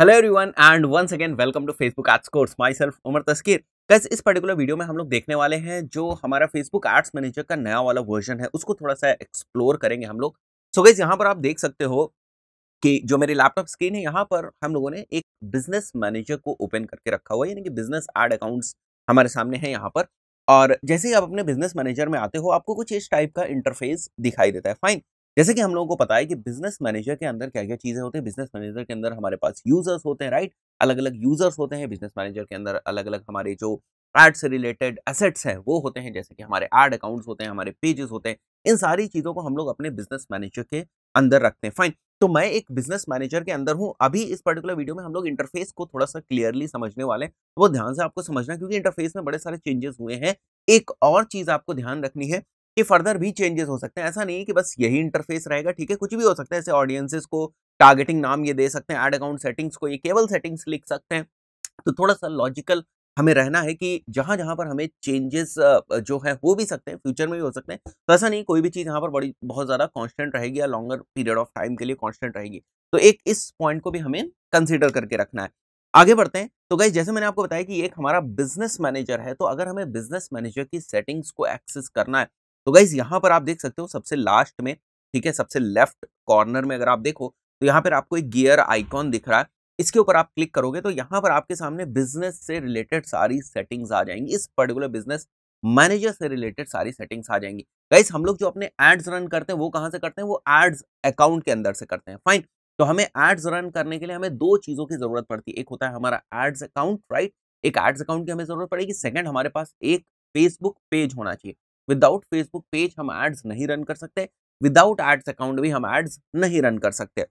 hello everyone and once again welcome to Facebook ads course myself Umar Taskeer कैसे इस particular video में हम लोग देखने वाले हैं जो हमारा फेसबुक एड्स मैनेजर का नया वाला वर्जन है उसको थोड़ा सा एक्सप्लोर करेंगे हम लोग सो गैस यहाँ पर आप देख सकते हो कि जो मेरी लैपटॉप स्क्रीन है यहाँ पर हम लोगों ने एक बिजनेस मैनेजर को ओपन करके रखा हुआ है यानी कि बिजनेस एड अकाउंट्स हमारे सामने है यहाँ पर और जैसे ही आप अपने बिजनेस मैनेजर में आते हो आपको कुछ इस टाइप का इंटरफेस दिखाई देता है फाइन जैसे कि हम लोगों को पता है कि बिजनेस मैनेजर के अंदर क्या क्या चीज़ें होती हैं बिजनेस मैनेजर के अंदर हमारे पास यूजर्स होते हैं राइट अलग अलग यूजर्स होते हैं बिजनेस मैनेजर के अंदर अलग अलग हमारे जो एड से रिलेटेड एसेट्स हैं वो होते हैं जैसे कि हमारे एड अकाउंट्स होते हैं हमारे पेजेस होते हैं इन सारी चीज़ों को हम लोग अपने बिजनेस मैनेजर के अंदर रखते हैं फाइन तो मैं एक बिजनेस मैनेजर के अंदर हूँ अभी इस पर्टिकुलर वीडियो में हम लोग इंटरफेस को थोड़ा सा क्लियरली समझने वाले हैं तो वो ध्यान से आपको समझना क्योंकि इंटरफेस में बड़े सारे चेंजेस हुए हैं एक और चीज़ आपको ध्यान रखनी है कि फर्दर भी चेंजेस हो सकते हैं ऐसा नहीं है कि बस यही इंटरफेस रहेगा ठीक है कुछ भी हो सकता है ऐसे ऑडियंसेस को टारगेटिंग नाम ये दे सकते हैं एड अकाउंट सेटिंग्स को ये केवल सेटिंग्स लिख सकते हैं तो थोड़ा सा लॉजिकल हमें रहना है कि जहां जहां पर हमें चेंजेस जो है हो भी सकते हैं फ्यूचर में भी हो सकते हैं तो ऐसा नहीं कोई भी चीज़ यहाँ पर बड़ी बहुत ज़्यादा कॉन्स्टेंट रहेगी या लॉन्गर पीरियड ऑफ टाइम के लिए कॉन्स्टेंट रहेगी तो एक इस पॉइंट को भी हमें कंसिडर करके रखना है आगे बढ़ते हैं तो गाइज जैसे मैंने आपको बताया कि एक हमारा बिजनेस मैनेजर है तो अगर हमें बिजनेस मैनेजर की सेटिंग्स को एक्सेस करना है तो गाइज यहाँ पर आप देख सकते हो सबसे लास्ट में ठीक है सबसे लेफ्ट कॉर्नर में अगर आप देखो तो यहाँ पर आपको एक गियर आइकॉन दिख रहा है इसके ऊपर आप क्लिक करोगे तो यहाँ पर आपके सामने बिजनेस से रिलेटेड सारी सेटिंग्स आ जाएंगी इस पर्टिकुलर बिजनेस मैनेजर से रिलेटेड सारी सेटिंग्स आ जाएंगी गाइज हम लोग जो अपने एड्स रन करते हैं वो कहाँ से करते हैं वो एड्स अकाउंट के अंदर से करते हैं फाइन तो हमें एड्स रन करने के लिए हमें दो चीज़ों की ज़रूरत पड़ती है एक होता है हमारा एड्स अकाउंट राइट एक एड्स अकाउंट की हमें ज़रूरत पड़ेगी सेकेंड हमारे पास एक फेसबुक पेज होना चाहिए विदाउट फेसबुक पेज हम एड्स नहीं रन कर सकते विदाउट एड्स अकाउंट भी हम एड्स नहीं रन कर सकते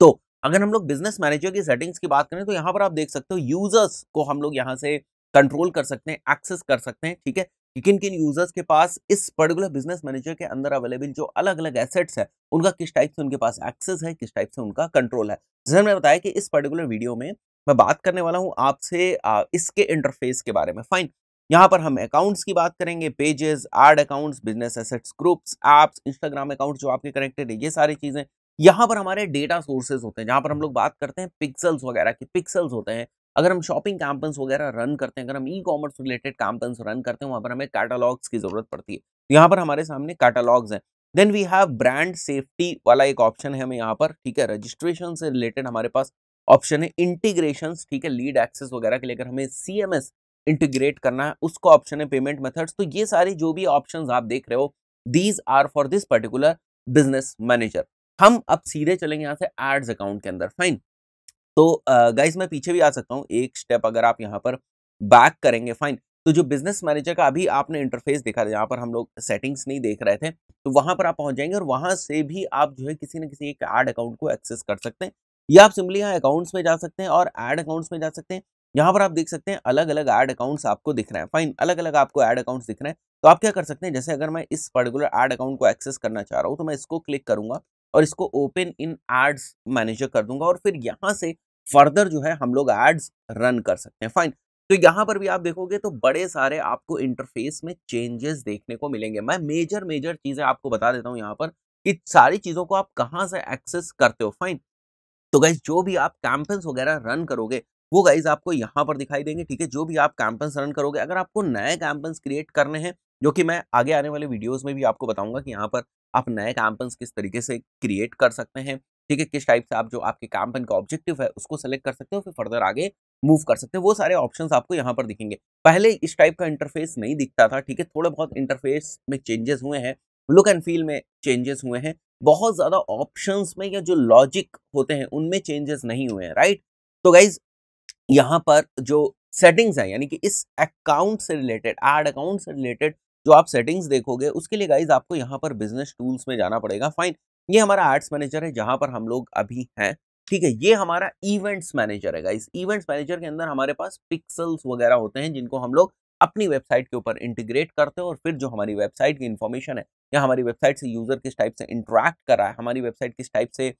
तो अगर हम लोग बिजनेस मैनेजर की सेटिंग्स की बात करें तो यहाँ पर आप देख सकते हो यूजर्स को हम लोग यहाँ से कंट्रोल कर सकते हैं एक्सेस कर सकते हैं ठीक है कि किन किन यूजर्स के पास इस पर्टिकुलर बिजनेस मैनेजर के अंदर अवेलेबल जो अलग अलग एसेट्स है उनका किस टाइप से उनके पास एक्सेस है किस टाइप से उनका कंट्रोल है जैसे मैंने बताया कि इस पर्टिकुलर वीडियो में मैं बात करने वाला हूँ आपसे इसके इंटरफेस के बारे में फाइन यहाँ पर हम अकाउंट्स की बात करेंगे pages ad accounts business assets groups apps Instagram accounts जो आपके कनेक्टेड है ये सारी चीज़ें यहाँ पर हमारे डेटा सोर्सेज होते हैं जहाँ पर हम लोग बात करते हैं पिक्सल्स वगैरह की पिक्सल्स होते हैं अगर हम शॉपिंग कैंपन्स वगैरह रन करते हैं अगर हम e commerce related campaigns run करते हैं वहाँ पर हमें कैटालॉग्स की ज़रूरत पड़ती है तो यहाँ पर हमारे सामने कैटालॉग्स हैं then we have brand safety वाला एक ऑप्शन है हमें यहाँ पर ठीक है रजिस्ट्रेशन से रिलेटेड हमारे पास ऑप्शन है इंटीग्रेशन ठीक है लीड एक्सेस वगैरह के लेकर हमें सी एम एस इंटीग्रेट करना है उसका ऑप्शन है पेमेंट मेथड्स तो ये सारे जो भी ऑप्शन आप देख रहे हो these are for this particular business manager हम अब सीधे चलेंगे यहाँ से एड्स अकाउंट के अंदर फाइन तो गाइज मैं पीछे भी आ सकता हूँ एक स्टेप अगर आप यहाँ पर बैक करेंगे फाइन तो जो बिजनेस मैनेजर का अभी आपने इंटरफेस देखा था यहाँ पर हम लोग सेटिंग्स नहीं देख रहे थे तो वहां पर आप पहुंच जाएंगे और वहां से भी आप जो है किसी न किसी एक एड अकाउंट को एक्सेस कर सकते हैं या आप सिंपली यहाँ अकाउंट्स में जा सकते हैं और एड अकाउंट्स में जा सकते हैं यहाँ पर आप देख सकते हैं अलग अलग एड अकाउंट्स आपको दिख रहे हैं फाइन अलग अलग आपको एड अकाउंट्स दिख रहे हैं तो आप क्या कर सकते हैं जैसे अगर मैं इस पर्टिकुलर एड अकाउंट को एक्सेस करना चाह रहा हूँ तो मैं इसको क्लिक करूंगा और इसको ओपन इन एड्स मैनेजर कर दूंगा और फिर यहाँ से फर्दर जो है हम लोग एड्स रन कर सकते हैं फाइन तो यहाँ पर भी आप देखोगे तो बड़े सारे आपको इंटरफेस में चेंजेस देखने को मिलेंगे मैं मेजर मेजर चीज़ें आपको बता देता हूँ यहाँ पर कि सारी चीज़ों को आप कहाँ से एक्सेस करते हो फाइन तो गैस जो भी आप कैंपेन्स वगैरह रन करोगे वो गाइज आपको यहाँ पर दिखाई देंगे ठीक है जो भी आप कैंपन्स रन करोगे अगर आपको नए कैंपन्स क्रिएट करने हैं जो कि मैं आगे आने वाले वीडियोस में भी आपको बताऊंगा कि यहाँ पर आप नए कैंपन्स किस तरीके से क्रिएट कर सकते हैं ठीक है किस टाइप से आप जो आपके कैंपन का ऑब्जेक्टिव है उसको सेलेक्ट कर सकते हो फिर फर्दर आगे मूव कर सकते हैं वो सारे ऑप्शन आपको यहाँ पर दिखेंगे पहले इस टाइप का इंटरफेस नहीं दिखता था ठीक है थोड़े बहुत इंटरफेस में चेंजेस हुए हैं लुक एंड फील में चेंजेस हुए हैं बहुत ज़्यादा ऑप्शंस में या जो लॉजिक होते हैं उनमें चेंजेस नहीं हुए हैं राइट तो गाइज यहाँ पर जो सेटिंग्स हैं यानी कि इस अकाउंट से रिलेटेड एड अकाउंट से रिलेटेड जो आप सेटिंग्स देखोगे उसके लिए गाइज आपको यहाँ पर बिजनेस टूल्स में जाना पड़ेगा फाइन ये हमारा एड्स मैनेजर है जहाँ पर हम लोग अभी हैं ठीक है ये हमारा इवेंट्स मैनेजर है गाइज इवेंट्स मैनेजर के अंदर हमारे पास पिक्सल्स वगैरह होते हैं जिनको हम लोग अपनी वेबसाइट के ऊपर इंटीग्रेट करते हैं और फिर जो हमारी वेबसाइट की इन्फॉर्मेशन है या हमारी वेबसाइट से यूजर किस टाइप से इंटरेक्ट कर रहा है हमारी वेबसाइट किस टाइप से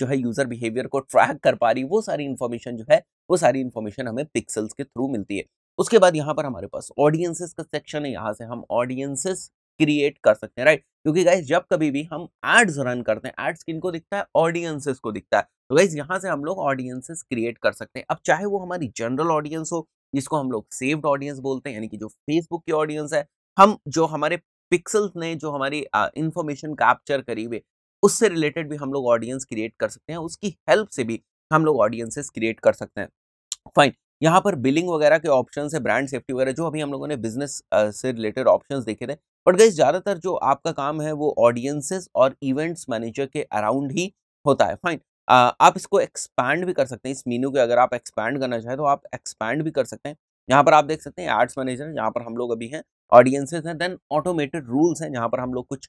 जो है यूजर बिहेवियर को ट्रैक कर पा रही वो सारी इन्फॉर्मेशन जो है वो सारी इन्फॉर्मेशन हमें पिक्सल्स के थ्रू मिलती है उसके बाद यहाँ पर हमारे पास ऑडियंसेस का सेक्शन है यहाँ से हम ऑडियंसेस क्रिएट कर सकते हैं राइट क्योंकि गाइज जब कभी भी हम एड्स रन करते हैं एड्स किनको दिखता है ऑडियंसेस को दिखता है तो गाइज यहाँ से हम लोग ऑडियंसेस क्रिएट कर सकते हैं अब चाहे वो हमारी जनरल ऑडियंस हो जिसको हम लोग सेव्ड ऑडियंस बोलते हैं यानी कि जो फेसबुक की ऑडियंस है हम जो हमारे पिक्सल्स ने जो हमारी इंफॉर्मेशन कैप्चर करी हुई उससे रिलेटेड भी हम लोग ऑडियंस क्रिएट कर सकते हैं उसकी हेल्प से भी हम लोग ऑडियंसेस क्रिएट कर सकते हैं फाइन यहाँ पर बिलिंग वगैरह के ऑप्शन है ब्रांड सेफ्टी वगैरह जो अभी हम लोगों ने बिजनेस से रिलेटेड ऑप्शन देखे थे बट गई ज़्यादातर जो आपका काम है वो ऑडियंसेस और इवेंट्स मैनेजर के अराउंड ही होता है फाइन आप इसको एक्सपैंड भी कर सकते हैं इस मीनू के अगर आप एक्सपैंड करना चाहें तो आप एक्सपैंड भी कर सकते हैं यहाँ पर आप देख सकते हैं एड्स मैनेजर यहाँ पर हम लोग अभी हैं ऑडियंसेस हैं देन ऑटोमेटेड रूल्स हैं जहाँ पर हम लोग कुछ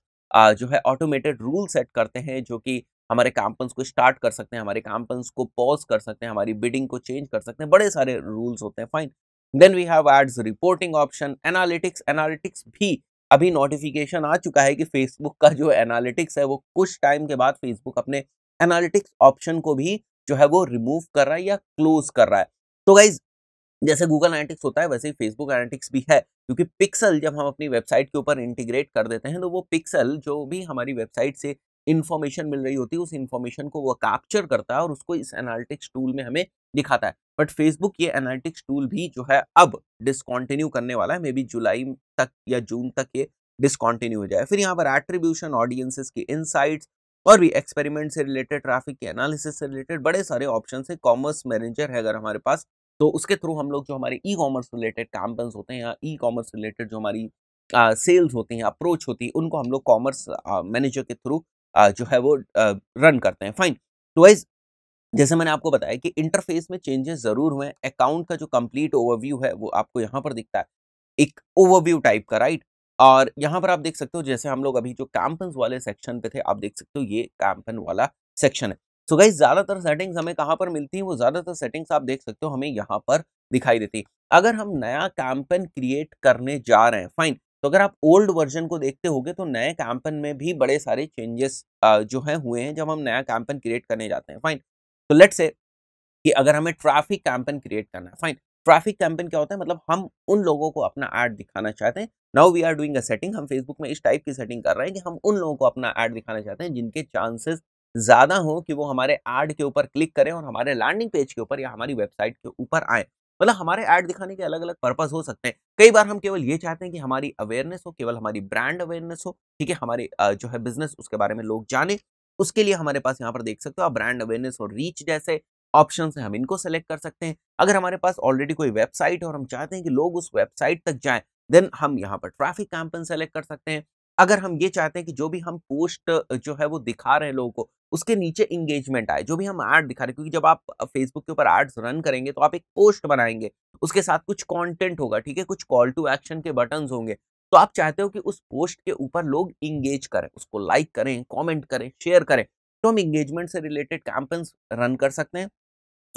जो है ऑटोमेटेड रूल सेट करते हैं जो कि हमारे कैंपन्स को स्टार्ट कर सकते हैं हमारे कैंपन्स को पॉज कर सकते हैं हमारी बिडिंग को चेंज कर सकते हैं बड़े सारे रूल्स होते हैं fine then we have ads reporting option analytics analytics भी अभी नोटिफिकेशन आ चुका है कि फेसबुक का जो एनालिटिक्स है वो कुछ टाइम के बाद फेसबुक अपने एनालिटिक्स ऑप्शन को भी जो है वो रिमूव कर रहा है या क्लोज कर रहा है तो गाइज जैसे गूगल एनालिटिक्स होता है वैसे ही फेसबुक एनालिटिक्स भी है क्योंकि पिक्सल जब हम अपनी वेबसाइट के ऊपर इंटीग्रेट कर देते हैं तो वो पिक्सल जो भी हमारी वेबसाइट से इन्फॉर्मेशन मिल रही होती है उस इन्फॉर्मेशन को वो कैप्चर करता है और उसको इस एनालिटिक्स टूल में हमें दिखाता है बट फेसबुक ये एनालिटिक्स टूल भी जो है अब डिसकॉन्टिन्यू करने वाला है मे बी जुलाई तक या जून तक ये डिसकॉन्टिन्यू हो जाए फिर यहाँ पर एट्रीब्यूशन ऑडियंसिस की इनसाइट्स और भी एक्सपेरिमेंट से रिलेटेड ट्रैफिक के एनालिसिस से रिलेटेड बड़े सारे ऑप्शन है कॉमर्स मैनेजर है अगर हमारे पास तो उसके थ्रू हम लोग जो हमारे ई कॉमर्स रिलेटेड कैंपन्स होते हैं या ई कॉमर्स रिलेटेड जो हमारी सेल्स होती हैं अप्रोच होती है उनको हम लोग कॉमर्स मैनेजर के थ्रू जो है वो रन करते हैं फाइन तो वाइज जैसे मैंने आपको बताया कि इंटरफेस में चेंजेस ज़रूर हुए हैं अकाउंट का जो कंप्लीट ओवरव्यू है वो आपको यहाँ पर दिखता है एक ओवरव्यू टाइप का राइट और यहाँ पर आप देख सकते हो जैसे हम लोग अभी जो कैंपन वाले सेक्शन पे थे आप देख सकते हो ये कैंपन वाला सेक्शन है सो गाइज ज़्यादातर सेटिंग्स हमें कहाँ पर मिलती हैं वो ज़्यादातर सेटिंग्स आप देख सकते हो हमें यहाँ पर दिखाई देती है अगर हम नया कैंपन क्रिएट करने जा रहे हैं फाइन तो अगर आप ओल्ड वर्जन को देखते होगे तो नए कैंपन में भी बड़े सारे चेंजेस जो है हुए हैं जब हम नया कैंपन क्रिएट करने जाते हैं फाइन तो लेट से कि अगर हमें ट्रैफिक कैंपन क्रिएट करना है फाइन ट्रैफिक कैंपन क्या होता है मतलब हम उन लोगों को अपना ऐड दिखाना चाहते हैं now we are doing a setting हम फेसबुक में इस टाइप की सेटिंग कर रहे हैं कि हम उन लोगों को अपना ऐड दिखाना चाहते हैं जिनके चांसेस ज़्यादा हो कि वो हमारे ऐड के ऊपर क्लिक करें और हमारे लैंडिंग पेज के ऊपर या हमारी वेबसाइट के ऊपर आए मतलब हमारे ऐड दिखाने के अलग अलग पर्पज हो सकते हैं कई बार हम केवल ये चाहते हैं कि हमारी अवेयरनेस हो केवल हमारी ब्रांड अवेयरनेस हो ठीक है हमारे जो है बिजनेस उसके बारे में लोग जाने उसके लिए हमारे पास यहाँ पर देख सकते हो आप ब्रांड अवेयरनेस और रीच जैसे ऑप्शन है हम इनको सेलेक्ट कर सकते हैं अगर हमारे पास ऑलरेडी कोई वेबसाइट और हम चाहते हैं कि लोग उस वेबसाइट तक जाएं देन हम यहाँ पर ट्रैफिक कैंपन सेलेक्ट कर सकते हैं अगर हम ये चाहते हैं कि जो भी हम पोस्ट जो है वो दिखा रहे हैं लोगों को उसके नीचे इंगेजमेंट आए जो भी हम आर्ट दिखा रहे हैं क्योंकि जब आप फेसबुक के ऊपर आर्ट्स रन करेंगे तो आप एक पोस्ट बनाएंगे उसके साथ कुछ कंटेंट होगा ठीक है कुछ कॉल टू एक्शन के बटन होंगे तो आप चाहते हो कि उस पोस्ट के ऊपर लोग इंगेज करें उसको लाइक करें कॉमेंट करें शेयर करें तो हम इंगेजमेंट से रिलेटेड कैंपेन्स रन कर सकते हैं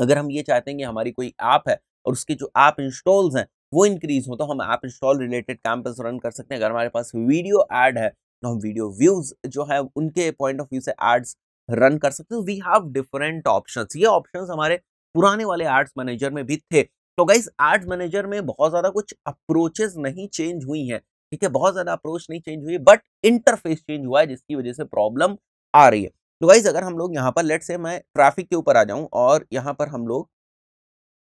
अगर हम ये चाहते हैं कि हमारी कोई ऐप है और उसके जो ऐप इंस्टॉल्स हैं वो इंक्रीज हो तो हम app install related campaigns run कर सकते हैं अगर हमारे पास वीडियो एड है तो हम वीडियो व्यूज जो है उनके पॉइंट ऑफ व्यू से एड्स रन कर सकते हैं वी हैव डिफरेंट ऑप्शन ये ऑप्शन हमारे पुराने वाले आर्ट्स मैनेजर में भी थे तो गाइज एड्स मैनेजर में बहुत ज़्यादा कुछ अप्रोचेज नहीं चेंज हुई हैं ठीक है बहुत ज़्यादा अप्रोच नहीं चेंज हुई बट इंटरफेस चेंज हुआ है जिसकी वजह से प्रॉब्लम आ रही है तो गाइज अगर हम लोग यहाँ पर लेट से मैं ट्रैफिक के ऊपर आ जाऊँ और यहाँ पर हम लोग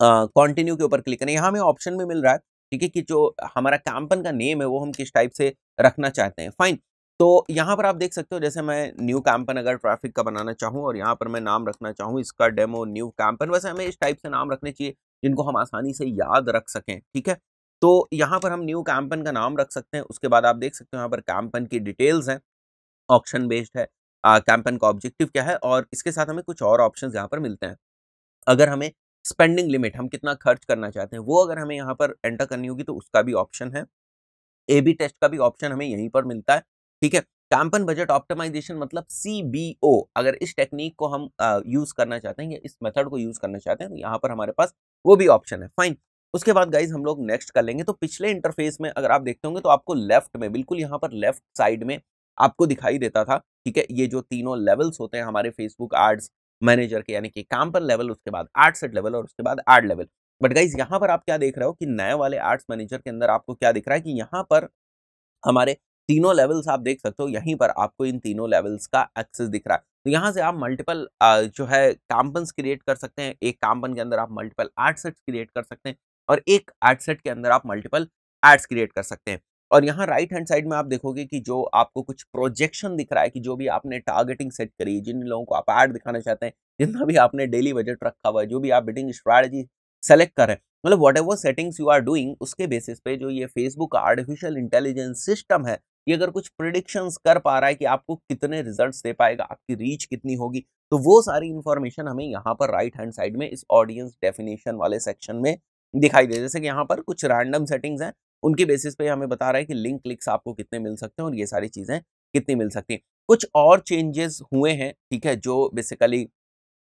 कंटिन्यू के ऊपर क्लिक करें यहाँ हमें ऑप्शन में मिल रहा है ठीक है कि जो हमारा कैंपन का नेम है वो हम किस टाइप से रखना चाहते हैं फाइन तो यहाँ पर आप देख सकते हो जैसे मैं न्यू कैंपन अगर ट्रैफिक का बनाना चाहूँ और यहाँ पर मैं नाम रखना चाहूँ इसका डेमो न्यू कैंपन वैसे हमें इस टाइप से नाम रखने चाहिए जिनको हम आसानी से याद रख सकें ठीक है तो यहाँ पर हम न्यू कैंपन का नाम रख सकते हैं उसके बाद आप देख सकते हो यहाँ पर कैंपन की डिटेल्स हैं ऑप्शन बेस्ड है कैंपन का ऑब्जेक्टिव क्या है और इसके साथ हमें कुछ और ऑप्शन यहाँ पर मिलते हैं अगर हमें स्पेंडिंग लिमिट हम कितना खर्च करना चाहते हैं वो अगर हमें यहाँ पर एंटर करनी होगी तो उसका भी ऑप्शन है ए बी टेस्ट का भी ऑप्शन हमें यहीं पर मिलता है ठीक है टैम्पन बजट ऑप्टिमाइजेशन मतलब सी अगर इस टेक्निक को हम यूज़ करना चाहते हैं या इस मेथड को यूज़ करना चाहते हैं तो यहाँ पर हमारे पास वो भी ऑप्शन है फाइन उसके बाद गाइज हम लोग नेक्स्ट कर लेंगे तो पिछले इंटरफेस में अगर आप देखते होंगे तो आपको लेफ्ट में बिल्कुल यहाँ पर लेफ्ट साइड में आपको दिखाई देता था ठीक है ये जो तीनों लेवल्स होते हैं हमारे फेसबुक एड्स मैनेजर के यानी कि काम पर लेवल उसके बाद आर्ट सेट लेवल और उसके बाद आर्ट लेवल बट गाइज यहाँ पर आप क्या देख रहे हो कि नए वाले आर्ट्स मैनेजर के अंदर आपको क्या दिख रहा है कि यहाँ पर हमारे तीनों लेवल्स आप देख सकते हो यहीं पर आपको इन तीनों लेवल्स का एक्सेस दिख रहा है तो यहाँ से आप मल्टीपल जो है काम्पन्स क्रिएट कर सकते हैं एक काम्पन के अंदर आप मल्टीपल आर्ट सेट्स क्रिएट कर सकते हैं और एक आर्ट सेट के अंदर आप मल्टीपल एड्स क्रिएट कर सकते हैं और यहाँ राइट हैंड साइड में आप देखोगे कि जो आपको कुछ प्रोजेक्शन दिख रहा है कि जो भी आपने टारगेटिंग सेट करी जिन लोगों को आप ऐड दिखाना चाहते हैं जितना भी आपने डेली बजट रखा हुआ है जो भी आप बिडिंग स्ट्रैटेजी सेलेक्ट करें मतलब whatever settings you are doing उसके बेसिस पे जो ये फेसबुक आर्टिफिशियल इंटेलिजेंस सिस्टम है ये अगर कुछ प्रिडिक्शंस कर पा रहा है कि आपको कितने रिजल्ट्स दे पाएगा आपकी रीच कितनी होगी तो वो सारी इन्फॉर्मेशन हमें यहाँ पर राइट हैंड साइड में इस ऑडियंस डेफिनेशन वाले सेक्शन में दिखाई दे जैसे कि यहाँ पर कुछ रैंडम सेटिंग्स हैं उनके बेसिस पे हमें बता रहा है कि लिंक क्लिक्स आपको कितने मिल सकते हैं और ये सारी चीज़ें कितनी मिल सकती हैं कुछ और चेंजेस हुए हैं ठीक है जो बेसिकली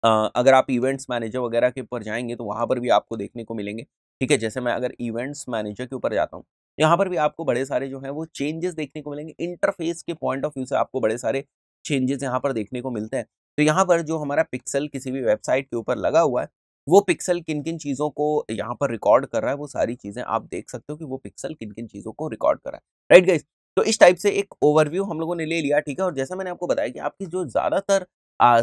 अगर आप इवेंट्स मैनेजर वगैरह के ऊपर जाएंगे तो वहाँ पर भी आपको देखने को मिलेंगे ठीक है जैसे मैं अगर इवेंट्स मैनेजर के ऊपर जाता हूँ यहाँ पर भी आपको बड़े सारे जो हैं वो चेंजेस देखने को मिलेंगे इंटरफेस के पॉइंट ऑफ व्यू से आपको बड़े सारे चेंजेस यहाँ पर देखने को मिलते हैं तो यहाँ पर जो हमारा पिक्सल किसी भी वेबसाइट के ऊपर लगा हुआ है वो पिक्सल किन किन चीज़ों को यहाँ पर रिकॉर्ड कर रहा है वो सारी चीज़ें आप देख सकते हो कि वो पिक्सल किन किन चीज़ों को रिकॉर्ड कर रहा है राइट गाइज तो इस टाइप से एक ओवरव्यू हम लोगों ने ले लिया ठीक है और जैसा मैंने आपको बताया कि आपकी जो ज़्यादातर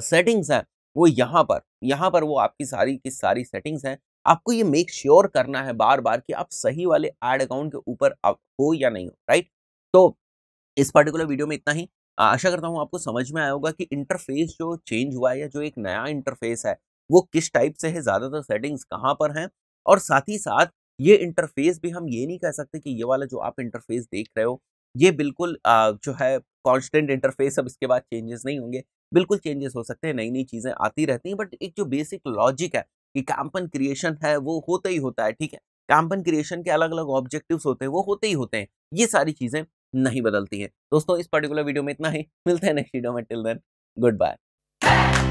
सेटिंग्स हैं वो यहाँ पर यहाँ पर वो आपकी सारी की सारी सेटिंग्स हैं आपको ये मेक श्योर sure करना है बार बार कि आप सही वाले एड अकाउंट के ऊपर हो या नहीं हो राइट तो इस पर्टिकुलर वीडियो में इतना ही आशा करता हूँ आपको समझ में आया होगा कि इंटरफेस जो चेंज हुआ है या जो एक नया इंटरफेस है वो किस टाइप से है ज़्यादातर सेटिंग्स कहाँ पर हैं और साथ ही साथ ये इंटरफेस भी हम ये नहीं कह सकते कि ये वाला जो आप इंटरफेस देख रहे हो ये बिल्कुल जो है कॉन्स्टेंट इंटरफेस अब इसके बाद चेंजेस नहीं होंगे बिल्कुल चेंजेस हो सकते हैं नई नई चीज़ें आती रहती हैं बट एक जो बेसिक लॉजिक है कि कैंपन क्रिएशन है वो होता ही होता है ठीक है कैंपन क्रिएशन के अलग अलग ऑब्जेक्टिव होते हैं वो होते ही होते हैं ये सारी चीज़ें नहीं बदलती हैं दोस्तों इस पर्टिकुलर वीडियो में इतना ही मिलते हैं नेक्स्ट वीडियो में टिल देन गुड बाय